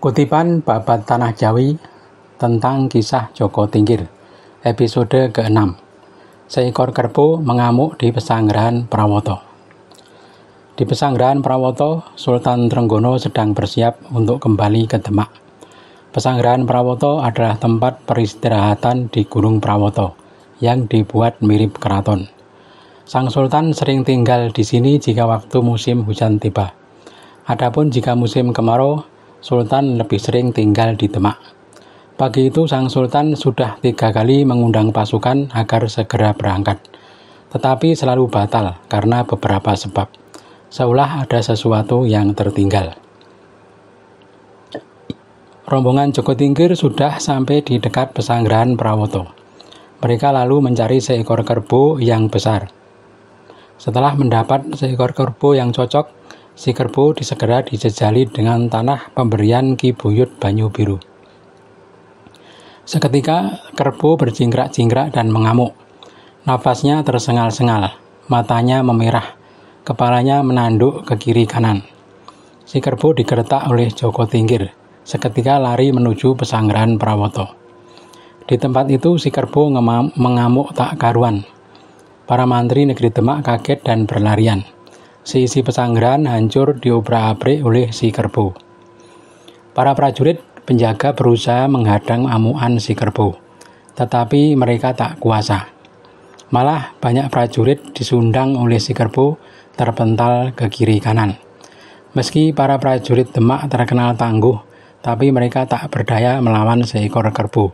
Kutipan Babat Tanah Jawi tentang kisah Joko Tingkir, episode ke-6. Seekor kerbau mengamuk di pesanggrahan Prawoto. Di pesanggrahan Prawoto, Sultan Trenggono sedang bersiap untuk kembali ke Demak. Pesanggrahan Prawoto adalah tempat peristirahatan di Gunung Prawoto yang dibuat mirip keraton. Sang Sultan sering tinggal di sini jika waktu musim hujan tiba. Adapun jika musim kemarau, Sultan lebih sering tinggal di Demak. Pagi itu sang Sultan sudah tiga kali mengundang pasukan agar segera berangkat. Tetapi selalu batal karena beberapa sebab. Seolah ada sesuatu yang tertinggal. Rombongan Joko Tingkir sudah sampai di dekat pesanggrahan Prawoto. Mereka lalu mencari seekor kerbau yang besar. Setelah mendapat seekor kerbau yang cocok, Si kerbau disegera dijejali dengan tanah pemberian Ki Buyut Banyu Biru. Seketika kerbau berjingkrak-jingkrak dan mengamuk. Nafasnya tersengal-sengal, matanya memerah, kepalanya menanduk ke kiri kanan. Si kerbau digeretak oleh Joko Tingkir. seketika lari menuju Pesanggrahan Prawoto. Di tempat itu si kerbau mengamuk tak karuan. Para mantri negeri Demak kaget dan berlarian seisi pesanggeran hancur diobrak-abrik oleh si kerbau. Para prajurit penjaga berusaha menghadang amuan si kerbau, tetapi mereka tak kuasa. Malah banyak prajurit disundang oleh si kerbau terpental ke kiri kanan. Meski para prajurit Demak terkenal tangguh, tapi mereka tak berdaya melawan seekor kerbau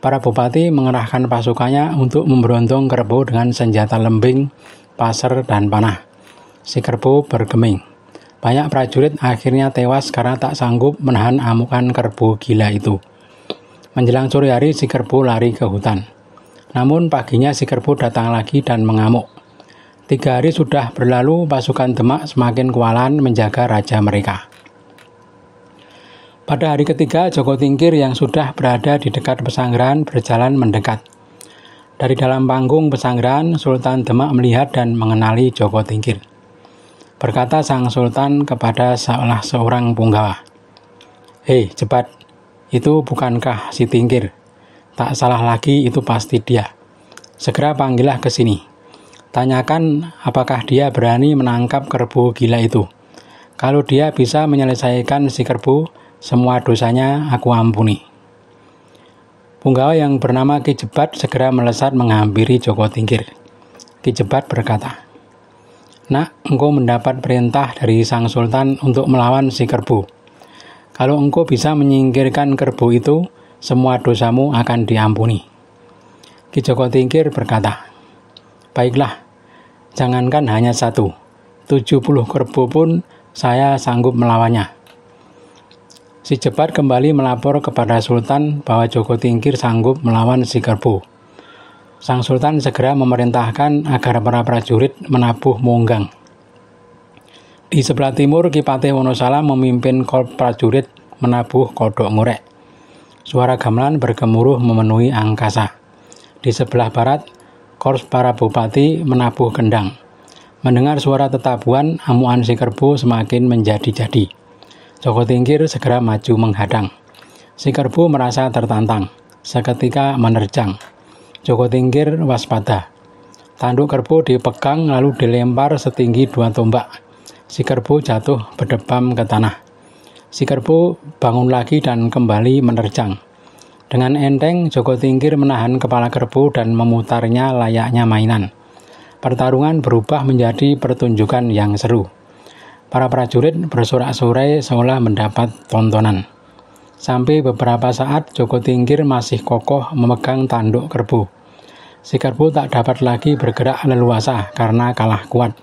para bupati mengerahkan pasukannya untuk memberontong kerbau dengan senjata lembing, pasir, dan panah. Si kerbau bergeming. Banyak prajurit akhirnya tewas karena tak sanggup menahan amukan kerbau gila itu. Menjelang sore hari, si kerbau lari ke hutan. Namun paginya si kerbau datang lagi dan mengamuk. Tiga hari sudah berlalu, pasukan Demak semakin kewalahan menjaga raja mereka. Pada hari ketiga, Joko Tingkir yang sudah berada di dekat pesanggrahan berjalan mendekat. Dari dalam panggung pesanggrahan, Sultan Demak melihat dan mengenali Joko Tingkir. Berkata sang sultan kepada salah seorang punggawa, "Hei, cepat! Itu bukankah si tingkir? Tak salah lagi, itu pasti dia. Segera panggillah ke sini. Tanyakan apakah dia berani menangkap kerbau gila itu. Kalau dia bisa menyelesaikan si kerbau, semua dosanya aku ampuni." Punggawa yang bernama Ki Jebat segera melesat menghampiri Joko Tingkir. Ki Jebat berkata, Nak, engkau mendapat perintah dari sang sultan untuk melawan si kerbu. Kalau engkau bisa menyingkirkan kerbu itu, semua dosamu akan diampuni. Ki Joko Tingkir berkata, Baiklah, jangankan hanya satu, 70 kerbu pun saya sanggup melawannya. Si Jebat kembali melapor kepada Sultan bahwa Joko Tingkir sanggup melawan si kerbu. Sang Sultan segera memerintahkan agar para prajurit menabuh monggang. Di sebelah timur, Kipati Wonosala memimpin kol prajurit menabuh kodok ngurek. Suara gamelan bergemuruh memenuhi angkasa. Di sebelah barat, kors para bupati menabuh kendang. Mendengar suara tetabuan, amuan si kerbu semakin menjadi-jadi. Joko Tingkir segera maju menghadang. Si kerbu merasa tertantang, seketika menerjang. Joko Tingkir waspada. Tanduk kerbau dipegang lalu dilempar setinggi dua tombak. Si kerbau jatuh berdebam ke tanah. Si kerbau bangun lagi dan kembali menerjang. Dengan enteng, Joko Tingkir menahan kepala kerbau dan memutarnya layaknya mainan. Pertarungan berubah menjadi pertunjukan yang seru. Para prajurit bersorak-sorai seolah mendapat tontonan. Sampai beberapa saat Joko Tingkir masih kokoh memegang tanduk kerbau. Si kerbau tak dapat lagi bergerak leluasa karena kalah kuat.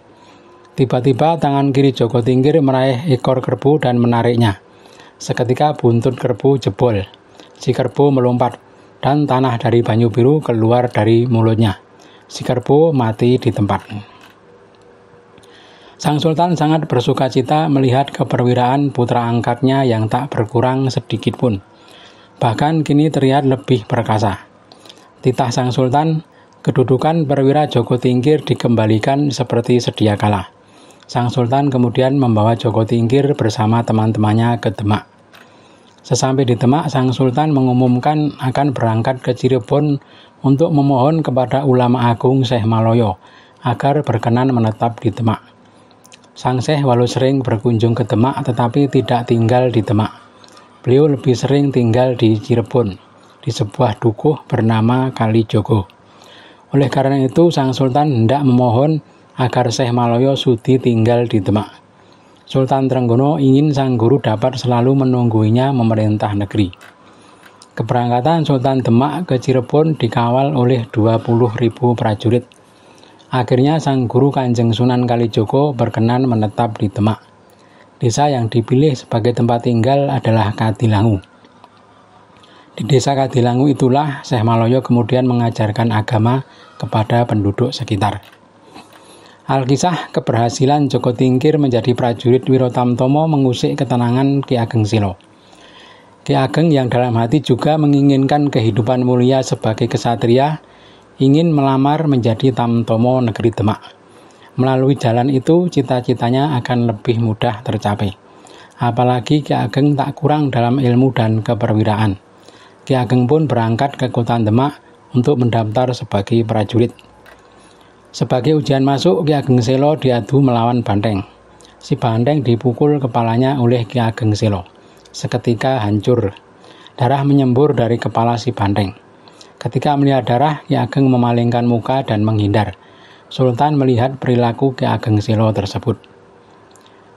Tiba-tiba tangan kiri Joko Tingkir meraih ekor kerbau dan menariknya. Seketika buntut kerbau jebol. Si kerbau melompat dan tanah dari Banyu Biru keluar dari mulutnya. Si kerbau mati di tempat. Sang Sultan sangat bersuka cita melihat keperwiraan putra angkatnya yang tak berkurang sedikit pun. Bahkan kini terlihat lebih perkasa. Titah Sang Sultan, kedudukan perwira Joko Tingkir dikembalikan seperti sedia kala. Sang Sultan kemudian membawa Joko Tingkir bersama teman-temannya ke Demak. Sesampai di Demak, Sang Sultan mengumumkan akan berangkat ke Cirebon untuk memohon kepada ulama agung Syekh Maloyo agar berkenan menetap di Demak. Sang Seh walau sering berkunjung ke Demak tetapi tidak tinggal di Demak. Beliau lebih sering tinggal di Cirebon, di sebuah dukuh bernama Kalijogo. Oleh karena itu, Sang Sultan hendak memohon agar Seh Maloyo sudi tinggal di Demak. Sultan Trenggono ingin Sang Guru dapat selalu menunggunya memerintah negeri. Keberangkatan Sultan Demak ke Cirebon dikawal oleh 20.000 prajurit Akhirnya sang guru Kanjeng Sunan Kalijogo berkenan menetap di Demak. Desa yang dipilih sebagai tempat tinggal adalah Kadilangu. Di desa Kadilangu itulah Syekh Maloyo kemudian mengajarkan agama kepada penduduk sekitar. Alkisah keberhasilan Joko Tingkir menjadi prajurit Wirotamtomo mengusik ketenangan Ki Ageng Silo. Ki Ageng yang dalam hati juga menginginkan kehidupan mulia sebagai kesatria ingin melamar menjadi tamtomo negeri Demak. Melalui jalan itu, cita-citanya akan lebih mudah tercapai. Apalagi Ki Ageng tak kurang dalam ilmu dan keperwiraan. Ki Ageng pun berangkat ke kota Demak untuk mendaftar sebagai prajurit. Sebagai ujian masuk, Ki Ageng Selo diadu melawan Banteng. Si Banteng dipukul kepalanya oleh Ki Ageng Selo. Seketika hancur. Darah menyembur dari kepala si Banteng. Ketika melihat darah, Ki Ageng memalingkan muka dan menghindar. Sultan melihat perilaku Ki Ageng Silo tersebut.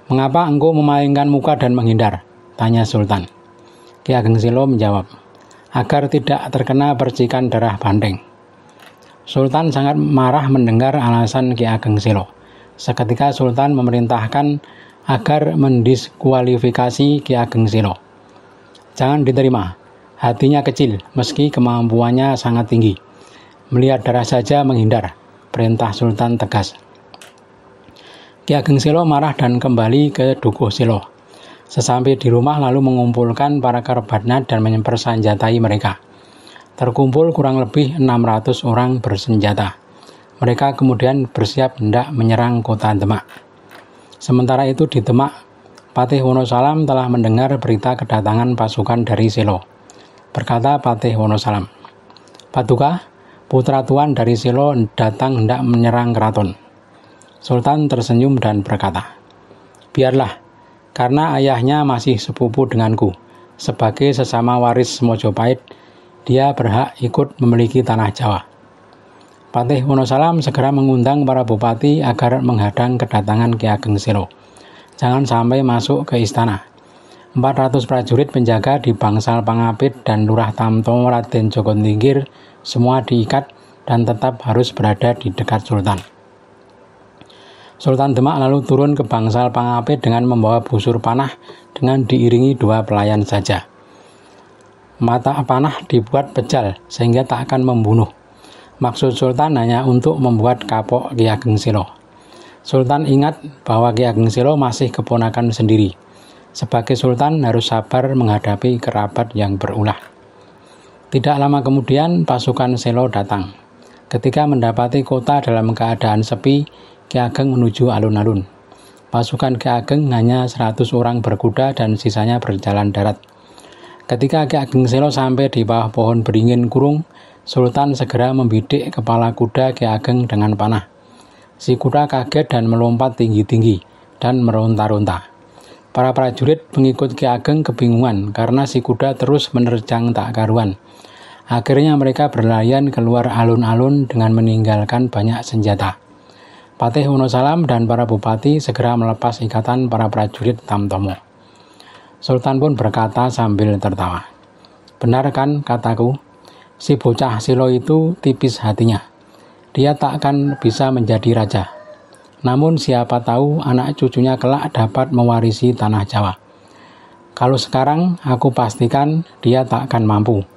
Mengapa engkau memalingkan muka dan menghindar? Tanya Sultan. Ki Ageng Silo menjawab, agar tidak terkena percikan darah bandeng. Sultan sangat marah mendengar alasan Ki Ageng Silo. Seketika Sultan memerintahkan agar mendiskualifikasi Ki Ageng Silo. Jangan diterima, Hatinya kecil, meski kemampuannya sangat tinggi. Melihat darah saja menghindar, perintah Sultan tegas. Ki Ageng Silo marah dan kembali ke Dukuh Silo. Sesampai di rumah lalu mengumpulkan para kerabatnya dan jatai mereka. Terkumpul kurang lebih 600 orang bersenjata. Mereka kemudian bersiap hendak menyerang kota Demak. Sementara itu di Demak, Patih Wonosalam telah mendengar berita kedatangan pasukan dari Silo. Berkata Patih Wonosalam, Paduka, putra tuan dari Silo datang hendak menyerang keraton. Sultan tersenyum dan berkata, Biarlah, karena ayahnya masih sepupu denganku. Sebagai sesama waris Mojopahit, dia berhak ikut memiliki tanah Jawa. Patih Wonosalam segera mengundang para bupati agar menghadang kedatangan Ki Ageng Silo. Jangan sampai masuk ke istana. 400 prajurit penjaga di Bangsal Pangapit dan Lurah tamto Raden Jogontinggir semua diikat dan tetap harus berada di dekat Sultan. Sultan Demak lalu turun ke Bangsal Pangapit dengan membawa busur panah dengan diiringi dua pelayan saja. Mata panah dibuat pejal sehingga tak akan membunuh. Maksud Sultan hanya untuk membuat kapok Ki Ageng Silo. Sultan ingat bahwa Ki Ageng Silo masih keponakan sendiri sebagai sultan harus sabar menghadapi kerabat yang berulah. Tidak lama kemudian pasukan Selo datang. Ketika mendapati kota dalam keadaan sepi, Ki Ageng menuju alun-alun. Pasukan Ki Ageng hanya 100 orang berkuda dan sisanya berjalan darat. Ketika Ki Ageng Selo sampai di bawah pohon beringin kurung, Sultan segera membidik kepala kuda Ki Ageng dengan panah. Si kuda kaget dan melompat tinggi-tinggi dan meronta-ronta. Para prajurit pengikut Ki Ageng kebingungan karena si kuda terus menerjang tak karuan. Akhirnya mereka berlayan keluar alun-alun dengan meninggalkan banyak senjata. Patih Wonosalam dan para bupati segera melepas ikatan para prajurit Tamtomo. Sultan pun berkata sambil tertawa, "Benar kan kataku, si bocah Silo itu tipis hatinya. Dia tak akan bisa menjadi raja." Namun siapa tahu anak cucunya kelak dapat mewarisi tanah Jawa. Kalau sekarang aku pastikan dia tak akan mampu.